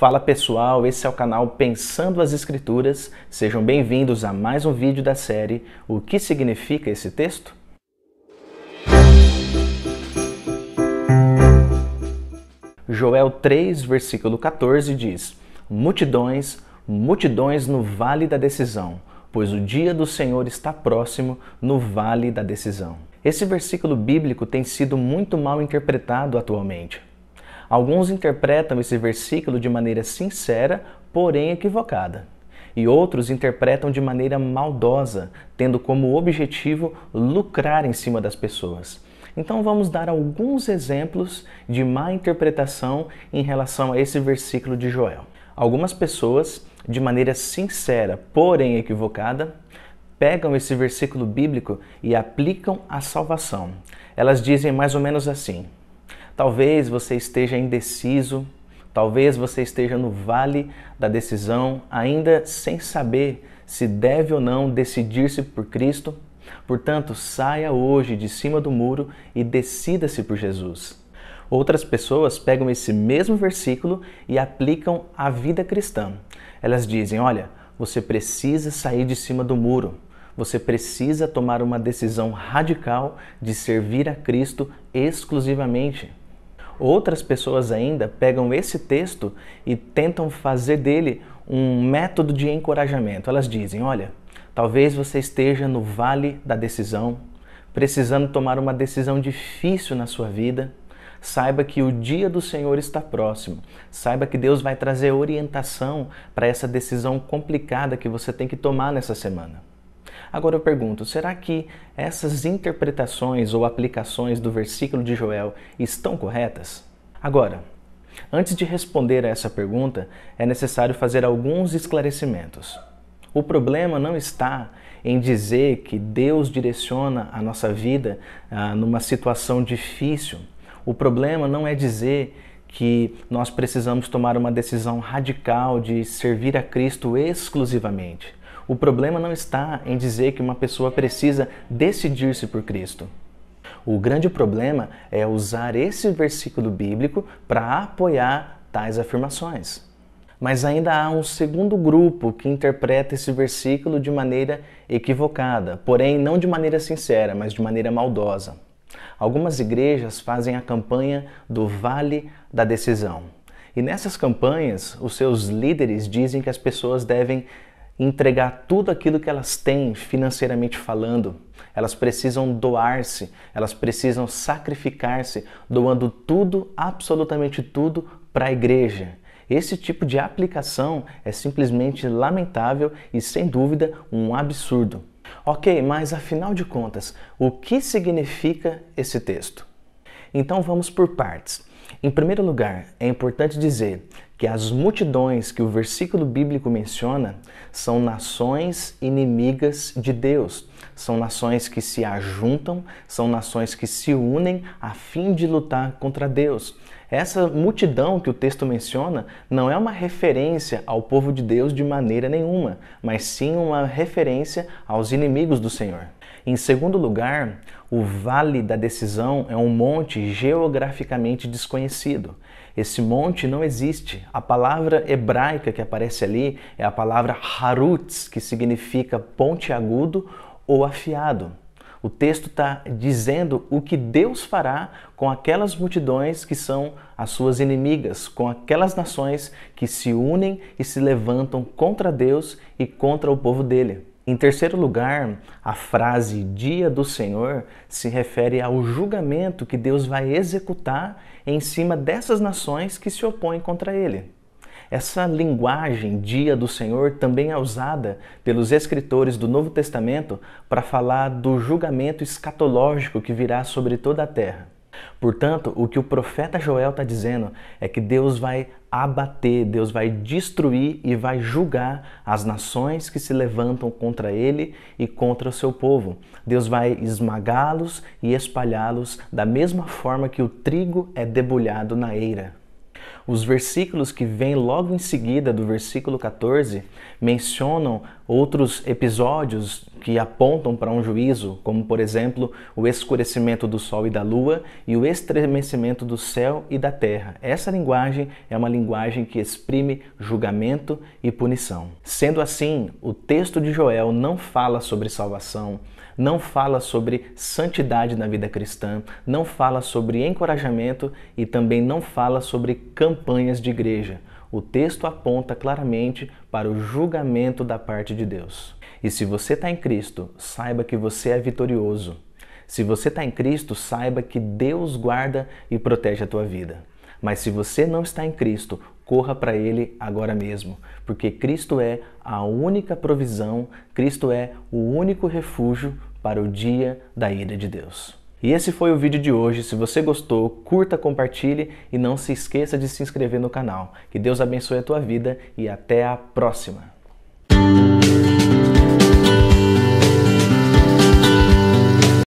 Fala pessoal, esse é o canal Pensando as Escrituras. Sejam bem-vindos a mais um vídeo da série O que significa esse texto? Joel 3, versículo 14 diz: Multidões, multidões no vale da decisão, pois o dia do Senhor está próximo no vale da decisão. Esse versículo bíblico tem sido muito mal interpretado atualmente. Alguns interpretam esse versículo de maneira sincera, porém equivocada. E outros interpretam de maneira maldosa, tendo como objetivo lucrar em cima das pessoas. Então vamos dar alguns exemplos de má interpretação em relação a esse versículo de Joel. Algumas pessoas, de maneira sincera, porém equivocada, pegam esse versículo bíblico e aplicam a salvação. Elas dizem mais ou menos assim: Talvez você esteja indeciso, talvez você esteja no vale da decisão, ainda sem saber se deve ou não decidir-se por Cristo. Portanto, saia hoje de cima do muro e decida-se por Jesus. Outras pessoas pegam esse mesmo versículo e aplicam à vida cristã. Elas dizem: olha, você precisa sair de cima do muro, você precisa tomar uma decisão radical de servir a Cristo exclusivamente. Outras pessoas ainda pegam esse texto e tentam fazer dele um método de encorajamento. Elas dizem: olha, talvez você esteja no vale da decisão, precisando tomar uma decisão difícil na sua vida. Saiba que o dia do Senhor está próximo. Saiba que Deus vai trazer orientação para essa decisão complicada que você tem que tomar nessa semana. Agora eu pergunto, será que essas interpretações ou aplicações do versículo de Joel estão corretas? Agora, antes de responder a essa pergunta, é necessário fazer alguns esclarecimentos. O problema não está em dizer que Deus direciona a nossa vida ah, numa situação difícil. O problema não é dizer que nós precisamos tomar uma decisão radical de servir a Cristo exclusivamente. O problema não está em dizer que uma pessoa precisa decidir-se por Cristo. O grande problema é usar esse versículo bíblico para apoiar tais afirmações. Mas ainda há um segundo grupo que interpreta esse versículo de maneira equivocada, porém não de maneira sincera, mas de maneira maldosa. Algumas igrejas fazem a campanha do Vale da Decisão. E nessas campanhas, os seus líderes dizem que as pessoas devem entregar tudo aquilo que elas têm financeiramente falando. Elas precisam doar-se, elas precisam sacrificar-se, doando tudo, absolutamente tudo, para a igreja. Esse tipo de aplicação é simplesmente lamentável e, sem dúvida, um absurdo. Ok, mas afinal de contas, o que significa esse texto? Então vamos por partes. Em primeiro lugar, é importante dizer que as multidões que o versículo bíblico menciona são nações inimigas de Deus, são nações que se ajuntam, são nações que se unem a fim de lutar contra Deus. Essa multidão que o texto menciona não é uma referência ao povo de Deus de maneira nenhuma, mas sim uma referência aos inimigos do Senhor. Em segundo lugar, o Vale da Decisão é um monte geograficamente desconhecido. Esse monte não existe. A palavra hebraica que aparece ali é a palavra Harutz, que significa ponte agudo ou afiado. O texto está dizendo o que Deus fará com aquelas multidões que são as suas inimigas, com aquelas nações que se unem e se levantam contra Deus e contra o povo dele. Em terceiro lugar, a frase dia do Senhor se refere ao julgamento que Deus vai executar em cima dessas nações que se opõem contra ele. Essa linguagem dia do Senhor também é usada pelos escritores do Novo Testamento para falar do julgamento escatológico que virá sobre toda a terra. Portanto, o que o profeta Joel está dizendo é que Deus vai abater, Deus vai destruir e vai julgar as nações que se levantam contra ele e contra o seu povo. Deus vai esmagá-los e espalhá-los da mesma forma que o trigo é debulhado na eira. Os versículos que vêm logo em seguida do versículo 14 mencionam outros episódios que apontam para um juízo, como por exemplo o escurecimento do sol e da lua e o estremecimento do céu e da terra. Essa linguagem é uma linguagem que exprime julgamento e punição. Sendo assim, o texto de Joel não fala sobre salvação, não fala sobre santidade na vida cristã, não fala sobre encorajamento e também não fala sobre campanhas de igreja. O texto aponta claramente para o julgamento da parte de Deus. E se você está em Cristo, saiba que você é vitorioso. Se você está em Cristo, saiba que Deus guarda e protege a tua vida. Mas se você não está em Cristo, corra para ele agora mesmo, porque Cristo é a única provisão, Cristo é o único refúgio para o dia da ira de Deus. E esse foi o vídeo de hoje. Se você gostou, curta, compartilhe e não se esqueça de se inscrever no canal. Que Deus abençoe a tua vida e até a próxima.